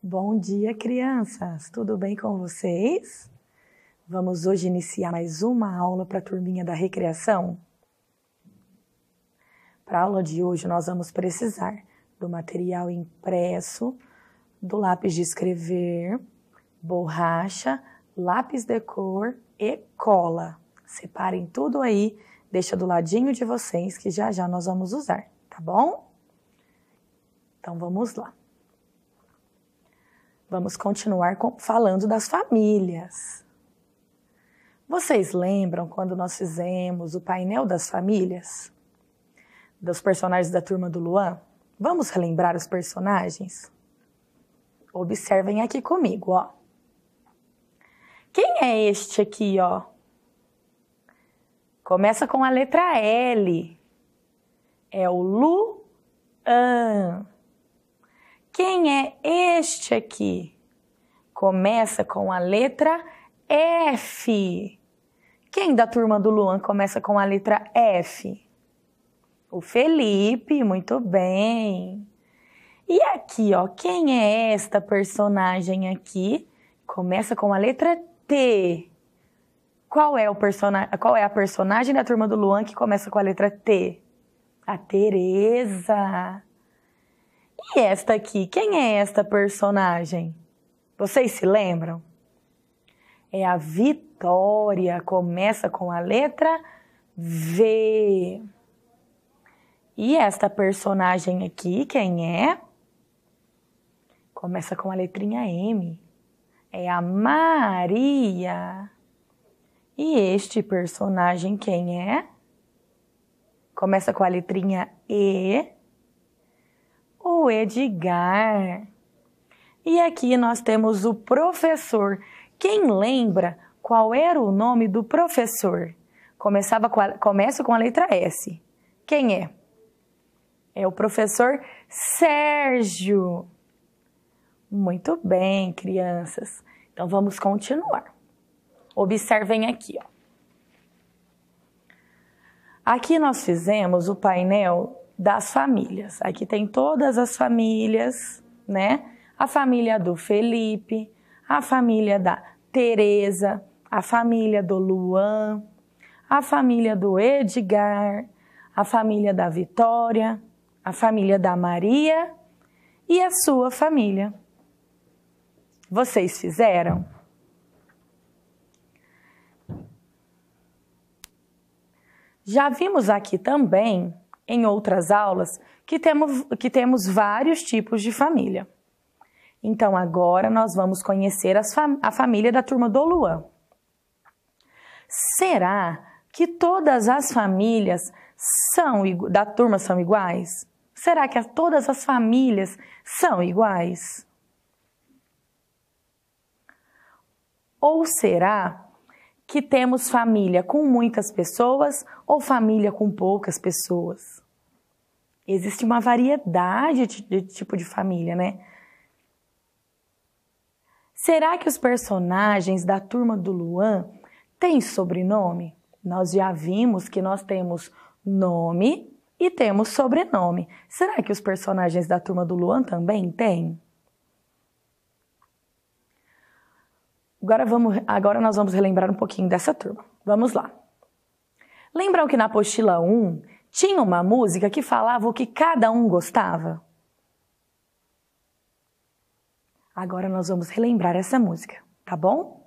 Bom dia, crianças! Tudo bem com vocês? Vamos hoje iniciar mais uma aula para a turminha da recreação? Para a aula de hoje, nós vamos precisar do material impresso, do lápis de escrever, borracha, lápis de cor e cola. Separem tudo aí, deixa do ladinho de vocês que já já nós vamos usar, tá bom? Então vamos lá. Vamos continuar com, falando das famílias. Vocês lembram quando nós fizemos o painel das famílias? Dos personagens da turma do Luan? Vamos relembrar os personagens? Observem aqui comigo, ó. Quem é este aqui, ó? Começa com a letra L. É o Luan. Quem é este aqui? Começa com a letra F. Quem da turma do Luan começa com a letra F? O Felipe, muito bem. E aqui, ó, quem é esta personagem aqui? Começa com a letra T. Qual é, o persona... Qual é a personagem da turma do Luan que começa com a letra T? A Tereza. E é esta aqui? Quem é esta personagem? Vocês se lembram? É a Vitória, começa com a letra V. E esta personagem aqui, quem é? Começa com a letrinha M. É a Maria. E este personagem, quem é? Começa com a letrinha E Edgar. E aqui nós temos o professor. Quem lembra qual era o nome do professor? Começava com a, começa com a letra S. Quem é? É o professor Sérgio. Muito bem, crianças. Então vamos continuar. Observem aqui. Ó. Aqui nós fizemos o painel das famílias. Aqui tem todas as famílias, né? A família do Felipe, a família da Teresa, a família do Luan, a família do Edgar, a família da Vitória, a família da Maria e a sua família. Vocês fizeram? Já vimos aqui também em outras aulas que temos, que temos vários tipos de família. Então agora nós vamos conhecer fam a família da turma do Luan. Será que todas as famílias são da turma são iguais? Será que todas as famílias são iguais? Ou será que temos família com muitas pessoas ou família com poucas pessoas. Existe uma variedade de, de tipo de família, né? Será que os personagens da turma do Luan têm sobrenome? Nós já vimos que nós temos nome e temos sobrenome. Será que os personagens da turma do Luan também têm? Agora, vamos, agora nós vamos relembrar um pouquinho dessa turma. Vamos lá. Lembram que na apostila 1 tinha uma música que falava o que cada um gostava? Agora nós vamos relembrar essa música, tá bom?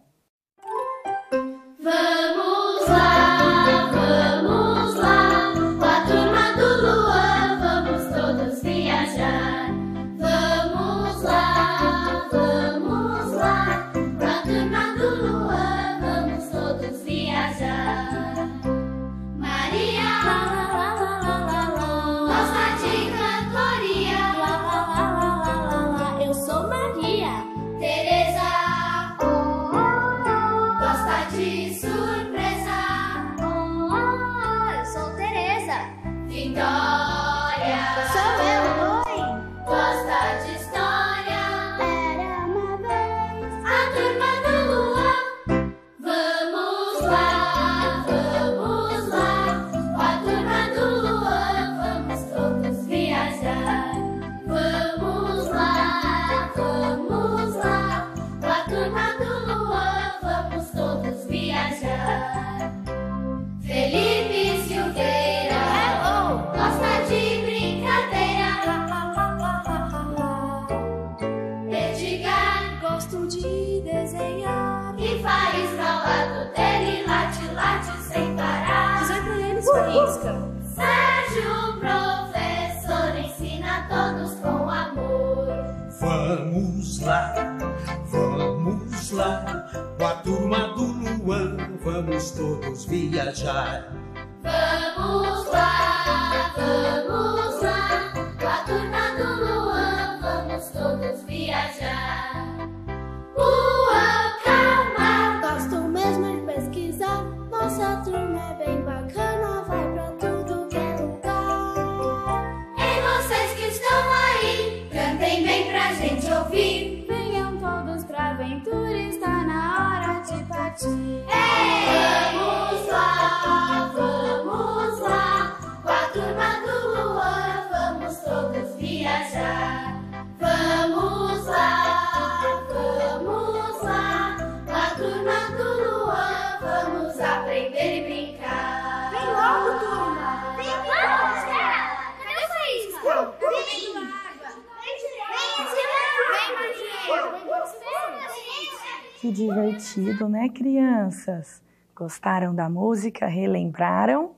Que divertido, né, crianças? Gostaram da música? Relembraram?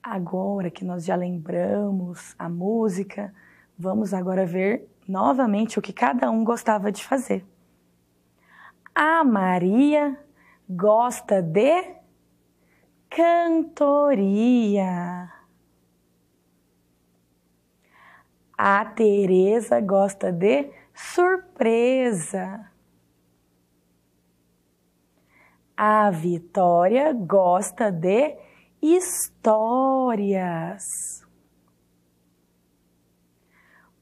Agora que nós já lembramos a música, vamos agora ver novamente o que cada um gostava de fazer. A Maria gosta de cantoria. A Teresa gosta de surpresa. A Vitória gosta de histórias.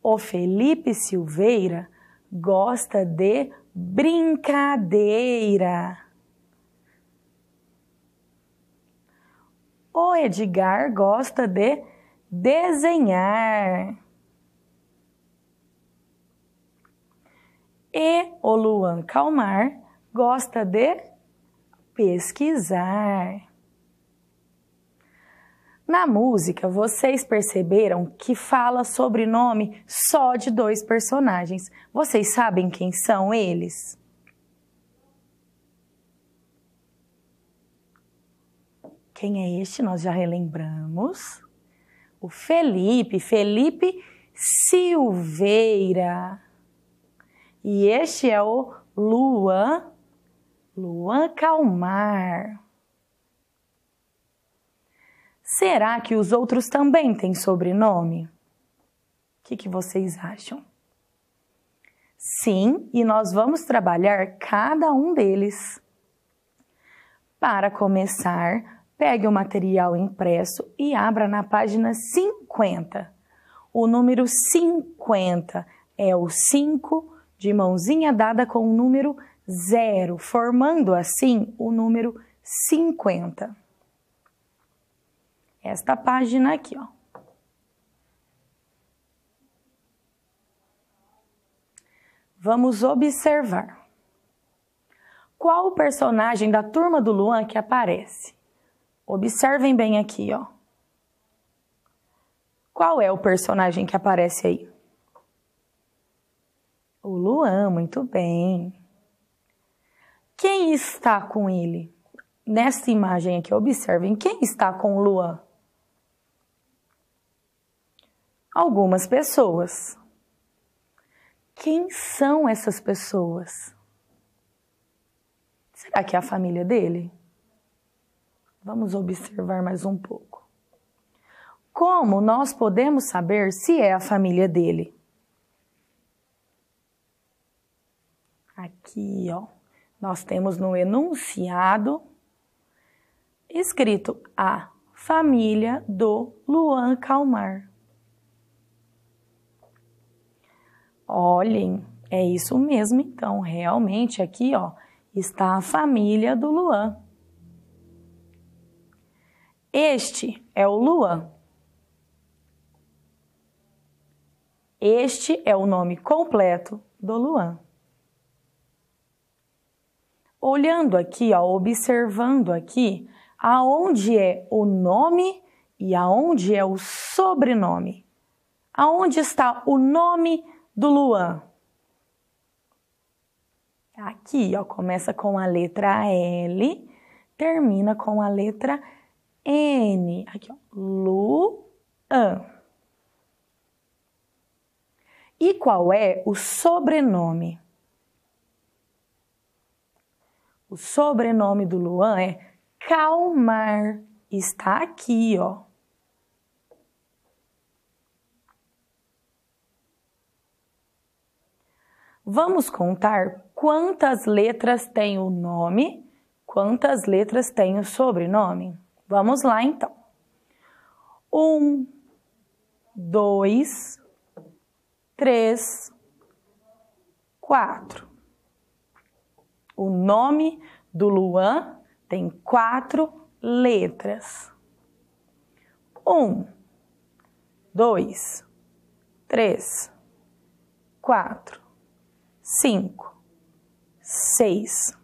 O Felipe Silveira gosta de brincadeira. O Edgar gosta de desenhar. E o Luan Calmar gosta de pesquisar. Na música, vocês perceberam que fala sobrenome só de dois personagens. Vocês sabem quem são eles? Quem é este? Nós já relembramos. O Felipe, Felipe Silveira. E este é o Luan, Luan Calmar. Será que os outros também têm sobrenome? O que, que vocês acham? Sim, e nós vamos trabalhar cada um deles. Para começar, pegue o material impresso e abra na página 50. O número 50 é o 5 de mãozinha dada com o número 0, formando assim o número 50. Esta página aqui, ó. Vamos observar. Qual o personagem da turma do Luan que aparece? Observem bem aqui, ó. Qual é o personagem que aparece aí? O Luan, muito bem. Quem está com ele? Nessa imagem aqui, observem quem está com o Luan. Algumas pessoas. Quem são essas pessoas? Será que é a família dele? Vamos observar mais um pouco. Como nós podemos saber se é a família dele? Aqui, ó, nós temos no enunciado escrito a família do Luan Calmar. Olhem, é isso mesmo então, realmente aqui, ó, está a família do Luan. Este é o Luan. Este é o nome completo do Luan olhando aqui, ó, observando aqui aonde é o nome e aonde é o sobrenome. Aonde está o nome do Luan? Aqui, ó, começa com a letra L, termina com a letra N. Aqui, ó, Luan. E qual é o sobrenome? O sobrenome do Luan é Calmar. Está aqui, ó. Vamos contar quantas letras tem o nome, quantas letras tem o sobrenome. Vamos lá então. Um, dois, três, quatro. O nome do Luan tem quatro letras. Um, dois, três, quatro, cinco, seis.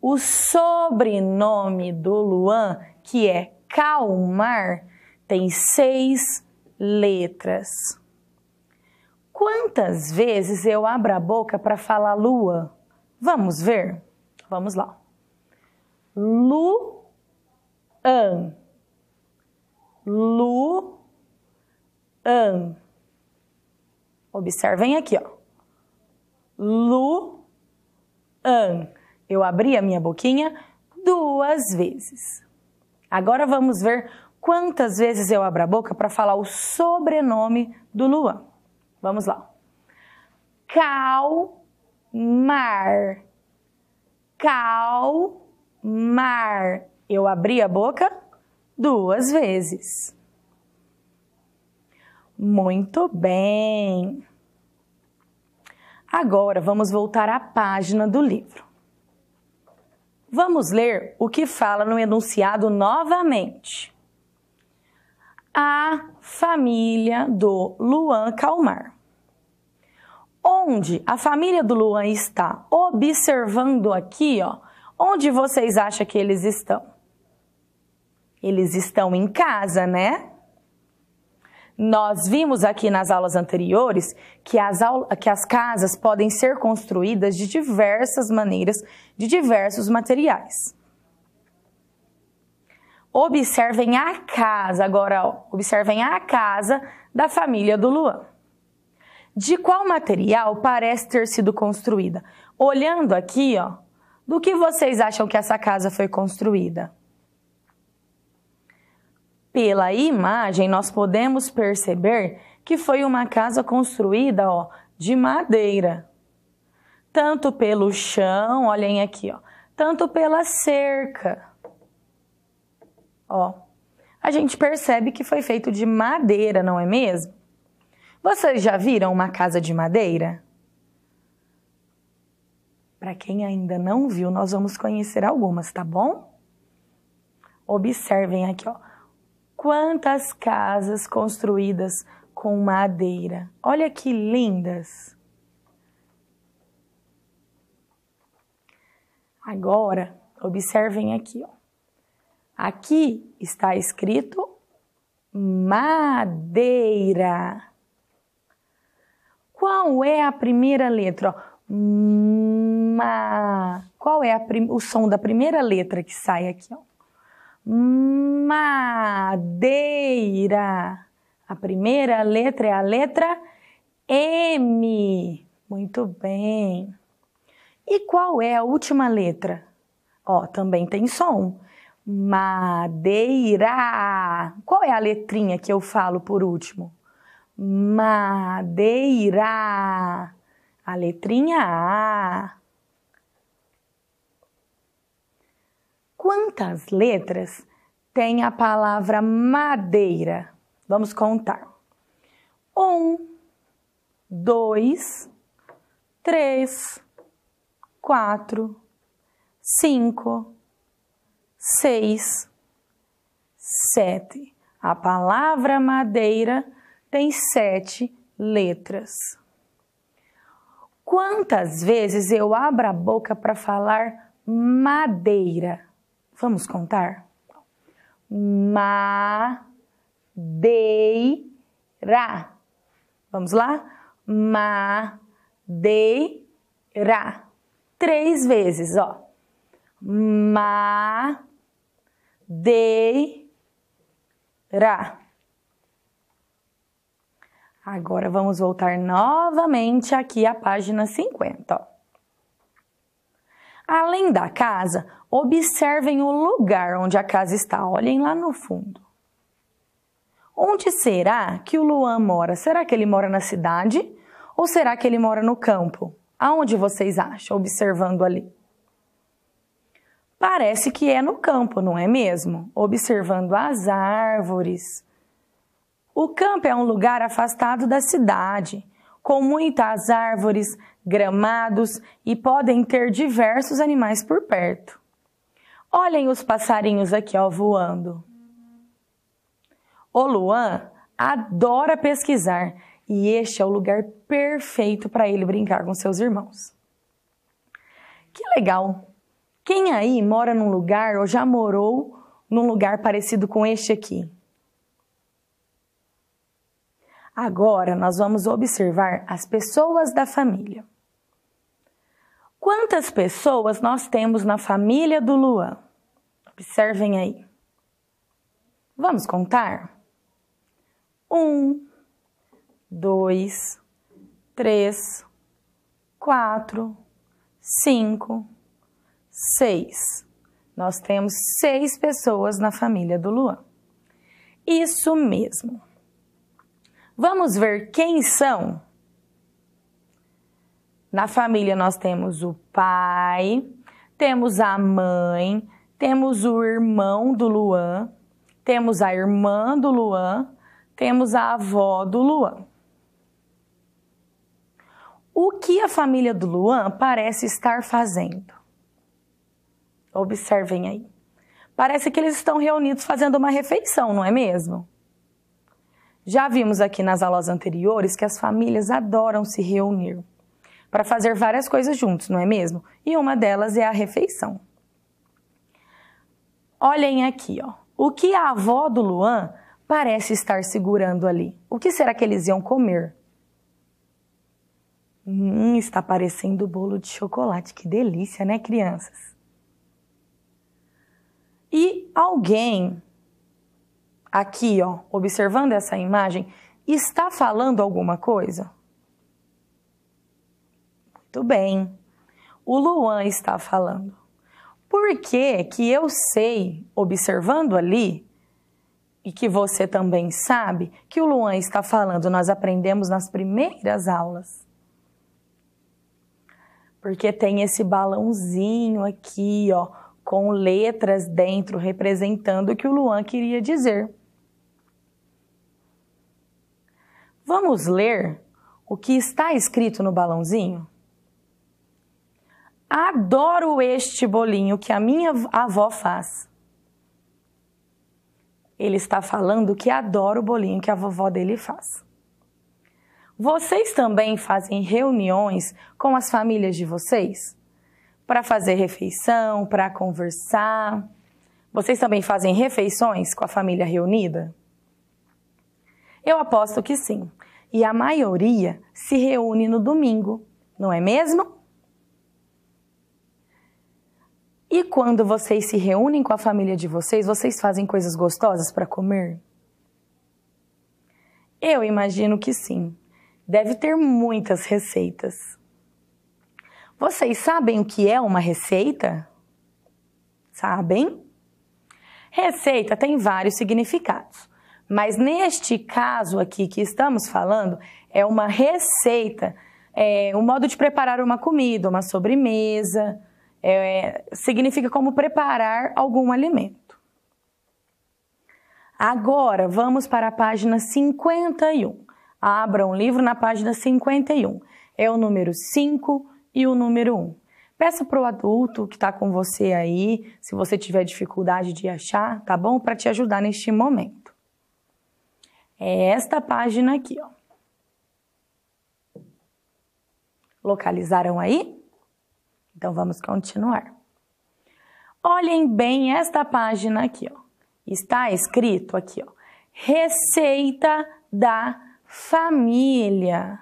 O sobrenome do Luan, que é Calmar, tem seis letras. Quantas vezes eu abro a boca para falar Luan? Vamos ver? Vamos lá. Luan. Luan. Observem aqui, ó. Luan. Eu abri a minha boquinha duas vezes. Agora vamos ver quantas vezes eu abro a boca para falar o sobrenome do Luan. Vamos lá. Cal mar. Calmar. Eu abri a boca duas vezes. Muito bem. Agora vamos voltar à página do livro. Vamos ler o que fala no enunciado novamente. A família do Luan Calmar onde a família do Luan está observando aqui, ó, onde vocês acham que eles estão? Eles estão em casa, né? Nós vimos aqui nas aulas anteriores que as, que as casas podem ser construídas de diversas maneiras, de diversos materiais. Observem a casa, agora, ó, observem a casa da família do Luan de qual material parece ter sido construída? Olhando aqui, ó, do que vocês acham que essa casa foi construída? Pela imagem, nós podemos perceber que foi uma casa construída ó, de madeira. Tanto pelo chão, olhem aqui, ó, tanto pela cerca. Ó, a gente percebe que foi feito de madeira, não é mesmo? Vocês já viram uma casa de madeira? Para quem ainda não viu, nós vamos conhecer algumas, tá bom? Observem aqui, ó. Quantas casas construídas com madeira. Olha que lindas. Agora, observem aqui, ó. Aqui está escrito madeira. Qual é a primeira letra? ma. Qual é o som da primeira letra que sai aqui? Ó? Madeira. A primeira letra é a letra M. Muito bem. E qual é a última letra? Ó, também tem som. Madeira. Qual é a letrinha que eu falo por último? madeira. A letrinha A. Quantas letras tem a palavra madeira? Vamos contar. Um, dois, três, quatro, cinco, seis, sete. A palavra madeira tem sete letras. Quantas vezes eu abro a boca para falar madeira? Vamos contar? Madeira. Vamos lá? Madeira. Três vezes, ó. Madeira. Agora vamos voltar novamente aqui à página 50. Ó. Além da casa, observem o lugar onde a casa está. Olhem lá no fundo. Onde será que o Luan mora? Será que ele mora na cidade ou será que ele mora no campo? Aonde vocês acham, observando ali? Parece que é no campo, não é mesmo? Observando as árvores, o campo é um lugar afastado da cidade, com muitas árvores, gramados e podem ter diversos animais por perto. Olhem os passarinhos aqui ó, voando. O Luan adora pesquisar e este é o lugar perfeito para ele brincar com seus irmãos. Que legal! Quem aí mora num lugar ou já morou num lugar parecido com este aqui? Agora nós vamos observar as pessoas da família. Quantas pessoas nós temos na família do Luan? Observem aí. Vamos contar? Um, dois, três, quatro, cinco, seis. Nós temos seis pessoas na família do Luan. Isso mesmo. Vamos ver quem são? Na família nós temos o pai, temos a mãe, temos o irmão do Luan, temos a irmã do Luan, temos a avó do Luan. O que a família do Luan parece estar fazendo? Observem aí. Parece que eles estão reunidos fazendo uma refeição, não é mesmo? Já vimos aqui nas aulas anteriores que as famílias adoram se reunir para fazer várias coisas juntos, não é mesmo? E uma delas é a refeição. Olhem aqui, ó. O que a avó do Luan parece estar segurando ali? O que será que eles iam comer? Hum, está parecendo bolo de chocolate. Que delícia, né, crianças? E alguém aqui, ó, observando essa imagem, está falando alguma coisa? Muito bem. O Luan está falando. Por que que eu sei, observando ali, e que você também sabe, que o Luan está falando? Nós aprendemos nas primeiras aulas. Porque tem esse balãozinho aqui, ó, com letras dentro representando o que o Luan queria dizer. Vamos ler o que está escrito no balãozinho? Adoro este bolinho que a minha avó faz. Ele está falando que adora o bolinho que a vovó dele faz. Vocês também fazem reuniões com as famílias de vocês? Para fazer refeição, para conversar? Vocês também fazem refeições com a família reunida? Eu aposto que sim. E a maioria se reúne no domingo, não é mesmo? E quando vocês se reúnem com a família de vocês, vocês fazem coisas gostosas para comer? Eu imagino que sim. Deve ter muitas receitas. Vocês sabem o que é uma receita? Sabem? Receita tem vários significados. Mas neste caso aqui que estamos falando, é uma receita, é um modo de preparar uma comida, uma sobremesa, é, significa como preparar algum alimento. Agora, vamos para a página 51. Abra um livro na página 51. É o número 5 e o número 1. Peça para o adulto que está com você aí, se você tiver dificuldade de achar, tá bom? Para te ajudar neste momento. É esta página aqui, ó. Localizaram aí? Então vamos continuar. Olhem bem esta página aqui, ó. Está escrito aqui, ó. Receita da família.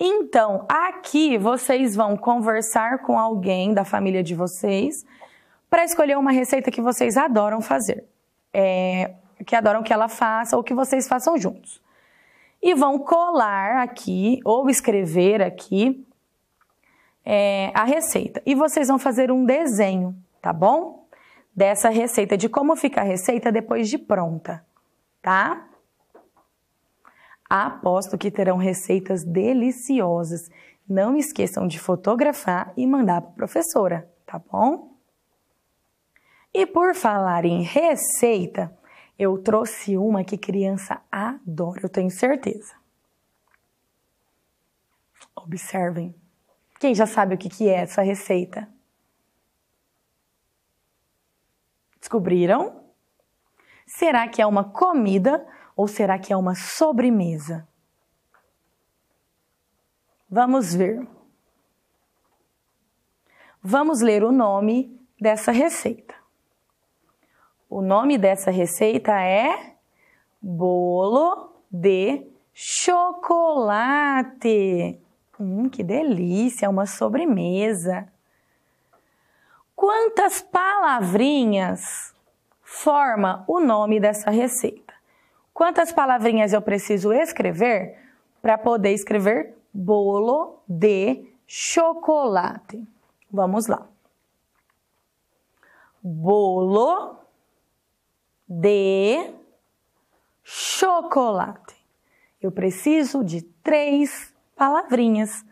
Então, aqui vocês vão conversar com alguém da família de vocês para escolher uma receita que vocês adoram fazer. É, que adoram que ela faça ou que vocês façam juntos. E vão colar aqui ou escrever aqui é, a receita. E vocês vão fazer um desenho, tá bom? Dessa receita, de como fica a receita depois de pronta, tá? Aposto que terão receitas deliciosas. Não esqueçam de fotografar e mandar para a professora, tá bom? E por falar em receita, eu trouxe uma que criança adora, eu tenho certeza. Observem. Quem já sabe o que, que é essa receita? Descobriram? Será que é uma comida ou será que é uma sobremesa? Vamos ver. Vamos ler o nome dessa receita. O nome dessa receita é bolo de chocolate. Hum, que delícia, uma sobremesa. Quantas palavrinhas forma o nome dessa receita? Quantas palavrinhas eu preciso escrever para poder escrever bolo de chocolate? Vamos lá. Bolo de chocolate. Eu preciso de três palavrinhas.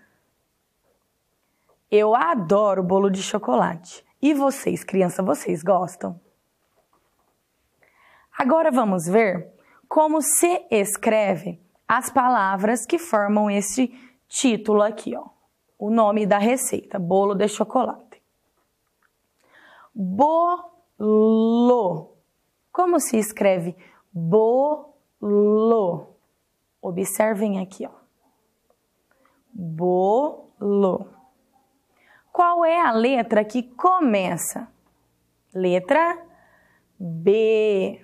Eu adoro bolo de chocolate. E vocês, criança, vocês gostam? Agora vamos ver como se escreve as palavras que formam este título aqui, ó. O nome da receita, bolo de chocolate. Bolo como se escreve bolo? Observem aqui, ó. Bolo. Qual é a letra que começa? Letra B.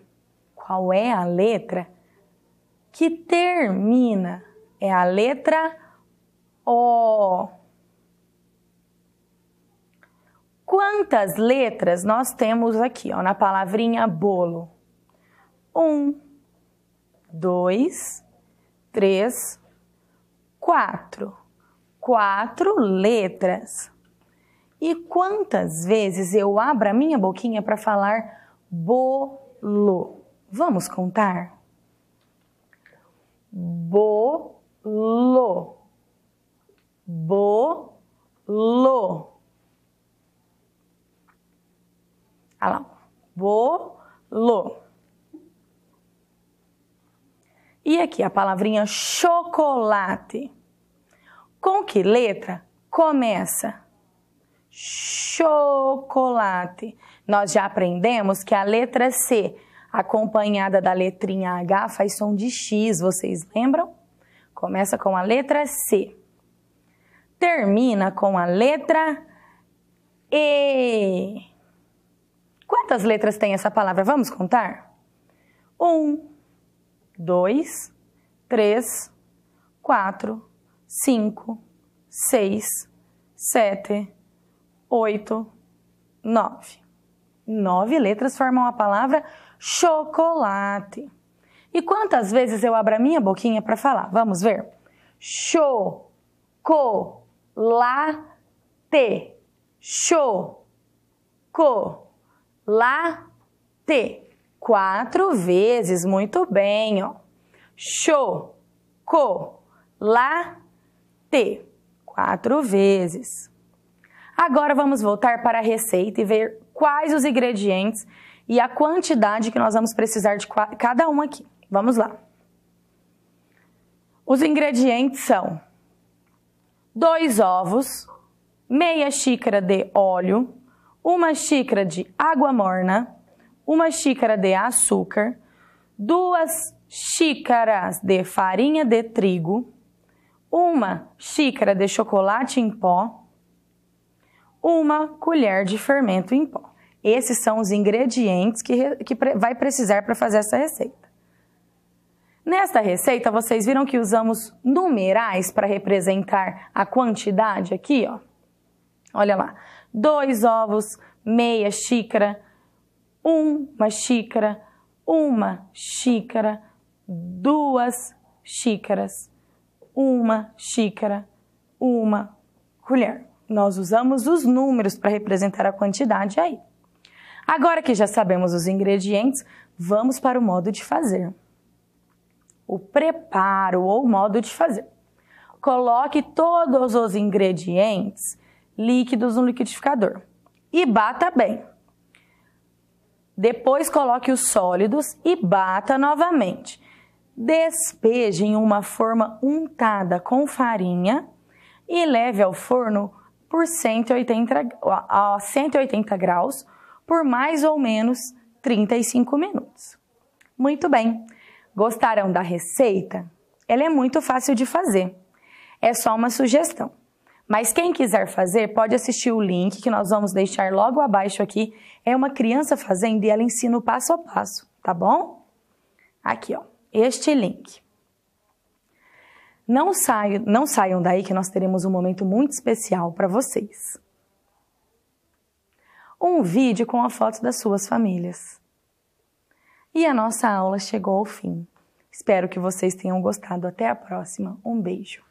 Qual é a letra que termina? É a letra O. Quantas letras nós temos aqui ó, na palavrinha bolo? Um, dois, três, quatro. Quatro letras. E quantas vezes eu abro a minha boquinha para falar bolo? Vamos contar? Bolo. Bolo. Olha lá. Bolo. E aqui a palavrinha chocolate. Com que letra começa? Chocolate. Nós já aprendemos que a letra C, acompanhada da letrinha H, faz som de X, vocês lembram? Começa com a letra C. Termina com a letra E. Quantas letras tem essa palavra? Vamos contar? Um, dois, três, quatro, cinco, seis, sete, oito, nove. Nove letras formam a palavra chocolate. E quantas vezes eu abro a minha boquinha para falar? Vamos ver. Chocolate. te late. Quatro vezes, muito bem, ó. Chocolate. Quatro vezes. Agora vamos voltar para a receita e ver quais os ingredientes e a quantidade que nós vamos precisar de cada um aqui. Vamos lá. Os ingredientes são dois ovos, meia xícara de óleo, uma xícara de água morna, uma xícara de açúcar, duas xícaras de farinha de trigo, uma xícara de chocolate em pó, uma colher de fermento em pó. Esses são os ingredientes que, que vai precisar para fazer essa receita. Nesta receita, vocês viram que usamos numerais para representar a quantidade aqui, ó. Olha lá dois ovos, meia xícara, uma xícara, uma xícara, duas xícaras, uma xícara, uma colher. Nós usamos os números para representar a quantidade aí. Agora que já sabemos os ingredientes, vamos para o modo de fazer. O preparo ou modo de fazer. Coloque todos os ingredientes líquidos no liquidificador e bata bem. Depois coloque os sólidos e bata novamente. Despeje em uma forma untada com farinha e leve ao forno por 180, a 180 graus por mais ou menos 35 minutos. Muito bem! Gostaram da receita? Ela é muito fácil de fazer. É só uma sugestão. Mas quem quiser fazer, pode assistir o link que nós vamos deixar logo abaixo aqui. É uma criança fazendo e ela ensina o passo a passo, tá bom? Aqui, ó, este link. Não saiam, não saiam daí que nós teremos um momento muito especial para vocês. Um vídeo com a foto das suas famílias. E a nossa aula chegou ao fim. Espero que vocês tenham gostado. Até a próxima. Um beijo.